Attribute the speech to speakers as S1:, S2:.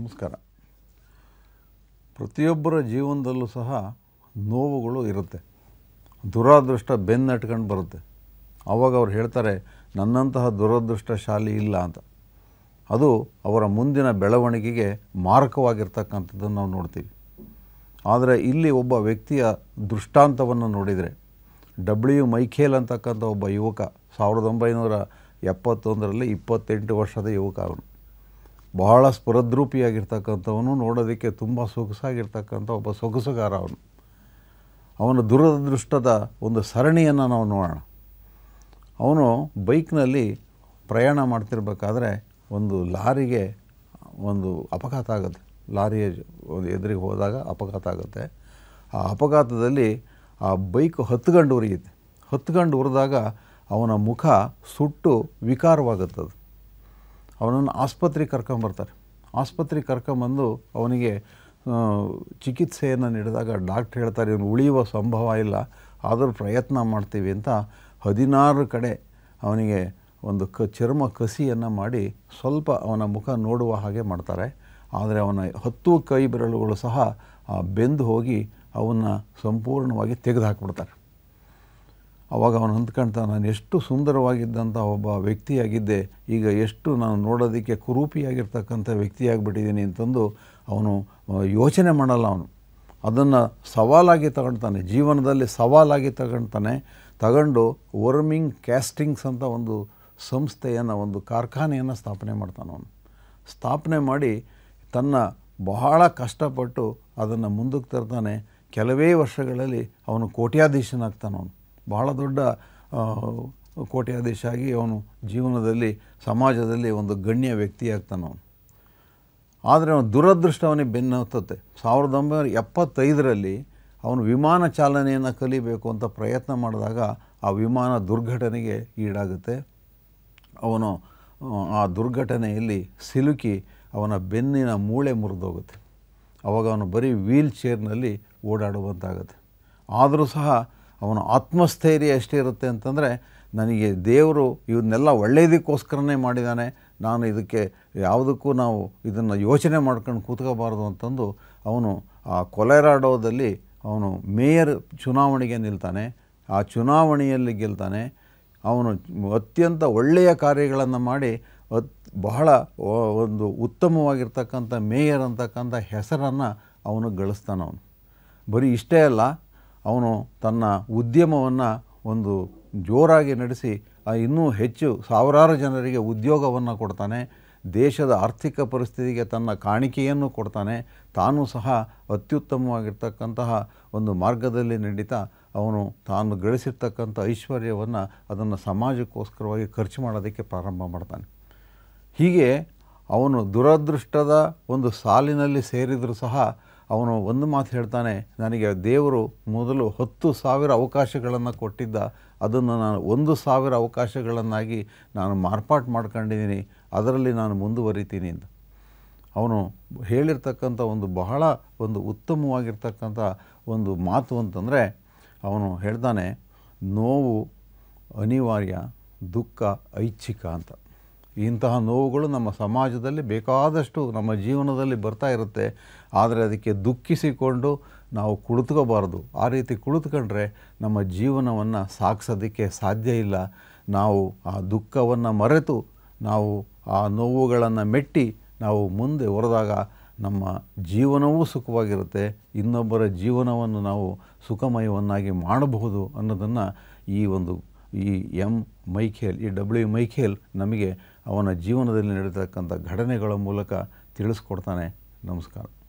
S1: ನಮಸ್ಕಾರ ಪ್ರತಿಯೊಬ್ಬರ ಜೀವನದಲ್ಲೂ ಸಹ ನೋವುಗಳು ಇರುತ್ತೆ ದುರಾದೃಷ್ಟ ಬೆನ್ನಟ್ಕೊಂಡು ಬರುತ್ತೆ ಆವಾಗ ಅವ್ರು ಹೇಳ್ತಾರೆ ನನ್ನಂತಹ ದುರದೃಷ್ಟ ಶಾಲಿ ಇಲ್ಲ ಅಂತ ಅದು ಅವರ ಮುಂದಿನ ಬೆಳವಣಿಗೆಗೆ ಮಾರಕವಾಗಿರ್ತಕ್ಕಂಥದ್ದನ್ನು ನಾವು ನೋಡ್ತೀವಿ ಆದರೆ ಇಲ್ಲಿ ಒಬ್ಬ ವ್ಯಕ್ತಿಯ ದೃಷ್ಟಾಂತವನ್ನು ನೋಡಿದರೆ ಡಬ್ಲ್ಯೂ ಮೈಖೇಲ್ ಅಂತಕ್ಕಂಥ ಒಬ್ಬ ಯುವಕ ಸಾವಿರದ ಒಂಬೈನೂರ ಎಪ್ಪತ್ತೊಂದರಲ್ಲಿ ಇಪ್ಪತ್ತೆಂಟು ವರ್ಷದ ಯುವಕ ಅವನು ಬಹಳ ಸ್ಫುರದ್ರೂಪಿಯಾಗಿರ್ತಕ್ಕಂಥವನು ನೋಡೋದಕ್ಕೆ ತುಂಬ ಸೊಗಸಾಗಿರ್ತಕ್ಕಂಥ ಒಬ್ಬ ಸೊಗಸುಗಾರ ಅವನು ಅವನ ದುರದೃಷ್ಟದ ಒಂದು ಸರಣಿಯನ್ನು ನಾವು ನೋಡೋಣ ಅವನು ಬೈಕ್ನಲ್ಲಿ ಪ್ರಯಾಣ ಮಾಡ್ತಿರ್ಬೇಕಾದ್ರೆ ಒಂದು ಲಾರಿಗೆ ಒಂದು ಅಪಘಾತ ಆಗುತ್ತೆ ಲಾರಿಯ ಒಂದು ಎದುರಿಗೆ ಹೋದಾಗ ಅಪಘಾತ ಆಗುತ್ತೆ ಆ ಅಪಘಾತದಲ್ಲಿ ಆ ಬೈಕ್ ಹತ್ತು ಉರಿಯುತ್ತೆ ಹತ್ತು ಉರಿದಾಗ ಅವನ ಮುಖ ಸುಟ್ಟು ವಿಕಾರವಾಗುತ್ತದೆ ಅವನನ್ನು ಆಸ್ಪತ್ರೆಗೆ ಕರ್ಕೊಂಬರ್ತಾರೆ ಆಸ್ಪತ್ರೆಗೆ ಕರ್ಕೊಂಬಂದು ಅವನಿಗೆ ಚಿಕಿತ್ಸೆಯನ್ನು ನೀಡಿದಾಗ ಡಾಕ್ಟ್ರ್ ಹೇಳ್ತಾರೆ ಇವನು ಉಳಿಯುವ ಸಂಭವ ಇಲ್ಲ ಆದರೂ ಪ್ರಯತ್ನ ಮಾಡ್ತೀವಿ ಅಂತ ಹದಿನಾರು ಕಡೆ ಅವನಿಗೆ ಒಂದು ಕ ಚರ್ಮ ಕಸಿಯನ್ನು ಮಾಡಿ ಸ್ವಲ್ಪ ಅವನ ಮುಖ ನೋಡುವ ಹಾಗೆ ಮಾಡ್ತಾರೆ ಆದರೆ ಅವನ ಹತ್ತು ಕೈ ಬೆರಳುಗಳು ಸಹ ಬೆಂದು ಹೋಗಿ ಅವನ್ನು ಸಂಪೂರ್ಣವಾಗಿ ತೆಗೆದುಹಾಕ್ಬಿಡ್ತಾರೆ ಅವಾಗ ಅವನು ಅಂದ್ಕೊಳ್ತಾ ನಾನು ಎಷ್ಟು ಸುಂದರವಾಗಿದ್ದಂಥ ಒಬ್ಬ ವ್ಯಕ್ತಿಯಾಗಿದ್ದೆ ಈಗ ಎಷ್ಟು ನಾನು ನೋಡೋದಕ್ಕೆ ಕುರೂಪಿಯಾಗಿರ್ತಕ್ಕಂಥ ವ್ಯಕ್ತಿಯಾಗಿಬಿಟ್ಟಿದ್ದೀನಿ ಅಂತಂದು ಅವನು ಯೋಚನೆ ಮಾಡಲ್ಲ ಅವನು ಅದನ್ನು ಸವಾಲಾಗಿ ತಗೊಳ್ತಾನೆ ಜೀವನದಲ್ಲಿ ಸವಾಲಾಗಿ ತಗೊಳ್ತಾನೆ ತಗೊಂಡು ವರ್ಮಿಂಗ್ ಕ್ಯಾಸ್ಟಿಂಗ್ಸ್ ಅಂತ ಒಂದು ಸಂಸ್ಥೆಯನ್ನು ಒಂದು ಕಾರ್ಖಾನೆಯನ್ನು ಸ್ಥಾಪನೆ ಮಾಡ್ತಾನೆ ಅವನು ಸ್ಥಾಪನೆ ಮಾಡಿ ತನ್ನ ಬಹಳ ಕಷ್ಟಪಟ್ಟು ಅದನ್ನು ಮುಂದಕ್ಕೆ ತರ್ತಾನೆ ಕೆಲವೇ ವರ್ಷಗಳಲ್ಲಿ ಅವನು ಕೋಟ್ಯಾಧೀಶನಾಗ್ತಾನವನು ಅವನು ಬಹಳ ದೊಡ್ಡ ಕೋಟ್ಯಾಧೀಶ ಆಗಿ ಅವನು ಜೀವನದಲ್ಲಿ ಸಮಾಜದಲ್ಲಿ ಒಂದು ಗಣ್ಯ ವ್ಯಕ್ತಿಯಾಗ್ತಾನವನು ಅವನು ಆದರೆ ಅವನು ದುರದೃಷ್ಟವನ್ನೇ ಬೆನ್ನು ಸಾವಿರದ ಒಂಬೈನೂರ ಎಪ್ಪತ್ತೈದರಲ್ಲಿ ಅವನು ವಿಮಾನ ಚಾಲನೆಯನ್ನು ಕಲಿಬೇಕು ಅಂತ ಪ್ರಯತ್ನ ಮಾಡಿದಾಗ ಆ ವಿಮಾನ ದುರ್ಘಟನೆಗೆ ಈಡಾಗುತ್ತೆ ಅವನು ಆ ದುರ್ಘಟನೆಯಲ್ಲಿ ಸಿಲುಕಿ ಅವನ ಬೆನ್ನಿನ ಮೂಳೆ ಮುರಿದೋಗುತ್ತೆ ಅವಾಗ ಅವನು ಬರೀ ವೀಲ್ ಚೇರ್ನಲ್ಲಿ ಓಡಾಡುವಂತಾಗುತ್ತೆ ಆದರೂ ಸಹ ಅವನ ಆತ್ಮಸ್ಥೈರ್ಯ ಎಷ್ಟಿರುತ್ತೆ ಅಂತಂದರೆ ನನಗೆ ದೇವರು ಇವನ್ನೆಲ್ಲ ಒಳ್ಳೆಯದಕ್ಕೋಸ್ಕರನೇ ಮಾಡಿದ್ದಾನೆ ನಾನು ಇದಕ್ಕೆ ಯಾವುದಕ್ಕೂ ನಾವು ಇದನ್ನು ಯೋಚನೆ ಮಾಡ್ಕೊಂಡು ಕೂತ್ಕೋಬಾರ್ದು ಅಂತಂದು ಅವನು ಆ ಕೊಲೆರಾಡೋದಲ್ಲಿ ಅವನು ಮೇಯರ್ ಚುನಾವಣೆಗೆ ನಿಲ್ತಾನೆ ಆ ಚುನಾವಣೆಯಲ್ಲಿ ಗೆಲ್ತಾನೆ ಅವನು ಅತ್ಯಂತ ಒಳ್ಳೆಯ ಕಾರ್ಯಗಳನ್ನು ಮಾಡಿ ಬಹಳ ಒಂದು ಉತ್ತಮವಾಗಿರ್ತಕ್ಕಂಥ ಮೇಯರ್ ಅಂತಕ್ಕಂಥ ಹೆಸರನ್ನು ಅವನು ಗಳಿಸ್ತಾನವನು ಅವನು ಬರೀ ಇಷ್ಟೇ ಅಲ್ಲ ಅವನು ತನ್ನ ಉದ್ಯಮವನ್ನು ಒಂದು ಜೋರಾಗಿ ನಡೆಸಿ ಇನ್ನೂ ಹೆಚ್ಚು ಸಾವಿರಾರು ಜನರಿಗೆ ಉದ್ಯೋಗವನ್ನು ಕೊಡ್ತಾನೆ ದೇಶದ ಆರ್ಥಿಕ ಪರಿಸ್ಥಿತಿಗೆ ತನ್ನ ಕಾಣಿಕೆಯನ್ನು ಕೊಡ್ತಾನೆ ತಾನೂ ಸಹ ಅತ್ಯುತ್ತಮವಾಗಿರ್ತಕ್ಕಂತಹ ಒಂದು ಮಾರ್ಗದಲ್ಲಿ ನಡೀತಾ ಅವನು ತಾನು ಗಳಿಸಿರ್ತಕ್ಕಂಥ ಐಶ್ವರ್ಯವನ್ನು ಅದನ್ನು ಸಮಾಜಕ್ಕೋಸ್ಕರವಾಗಿ ಖರ್ಚು ಮಾಡೋದಕ್ಕೆ ಪ್ರಾರಂಭ ಮಾಡ್ತಾನೆ ಹೀಗೆ ಅವನು ದುರದೃಷ್ಟದ ಒಂದು ಸಾಲಿನಲ್ಲಿ ಸೇರಿದರೂ ಸಹ ಅವನು ಒಂದು ಮಾತು ಹೇಳ್ತಾನೆ ನನಗೆ ದೇವರು ಮೊದಲು ಹತ್ತು ಸಾವಿರ ಅವಕಾಶಗಳನ್ನು ಕೊಟ್ಟಿದ್ದ ಅದನ್ನು ನಾನು ಒಂದು ಸಾವಿರ ಅವಕಾಶಗಳನ್ನಾಗಿ ನಾನು ಮಾರ್ಪಾಟು ಮಾಡ್ಕೊಂಡಿದ್ದೀನಿ ಅದರಲ್ಲಿ ನಾನು ಮುಂದುವರಿತೀನಿ ಅಂತ ಅವನು ಹೇಳಿರ್ತಕ್ಕಂಥ ಒಂದು ಬಹಳ ಒಂದು ಉತ್ತಮವಾಗಿರ್ತಕ್ಕಂಥ ಒಂದು ಮಾತು ಅಂತಂದರೆ ಅವನು ಹೇಳ್ತಾನೆ ನೋವು ಅನಿವಾರ್ಯ ದುಃಖ ಐಚ್ಛಿಕ ಅಂತ ಇಂತಹ ನೋವುಗಳು ನಮ್ಮ ಸಮಾಜದಲ್ಲಿ ಬೇಕಾದಷ್ಟು ನಮ್ಮ ಜೀವನದಲ್ಲಿ ಬರ್ತಾ ಇರುತ್ತೆ ಆದರೆ ಅದಕ್ಕೆ ದುಃಖಿಸಿಕೊಂಡು ನಾವು ಕುಳಿತುಕೋಬಾರ್ದು ಆ ರೀತಿ ಕುಳಿತುಕೊಂಡ್ರೆ ನಮ್ಮ ಜೀವನವನ್ನು ಸಾಗಿಸೋದಕ್ಕೆ ಸಾಧ್ಯ ಇಲ್ಲ ನಾವು ಆ ದುಃಖವನ್ನು ಮರೆತು ನಾವು ಆ ನೋವುಗಳನ್ನು ಮೆಟ್ಟಿ ನಾವು ಮುಂದೆ ಹೊರದಾಗ ನಮ್ಮ ಜೀವನವೂ ಸುಖವಾಗಿರುತ್ತೆ ಇನ್ನೊಬ್ಬರ ಜೀವನವನ್ನು ನಾವು ಸುಖಮಯವನ್ನಾಗಿ ಮಾಡಬಹುದು ಅನ್ನೋದನ್ನು ಈ ಒಂದು ಈ ಎಂ ಮೈಖೇಲ್ ಈ ಡಬ್ಲ್ಯೂ ಮೈಖೇಲ್ ನಮಗೆ ಅವನ ಜೀವನದಲ್ಲಿ ನಡೀತಕ್ಕಂಥ ಘಟನೆಗಳ ಮೂಲಕ ತಿಳಿಸ್ಕೊಡ್ತಾನೆ ನಮಸ್ಕಾರ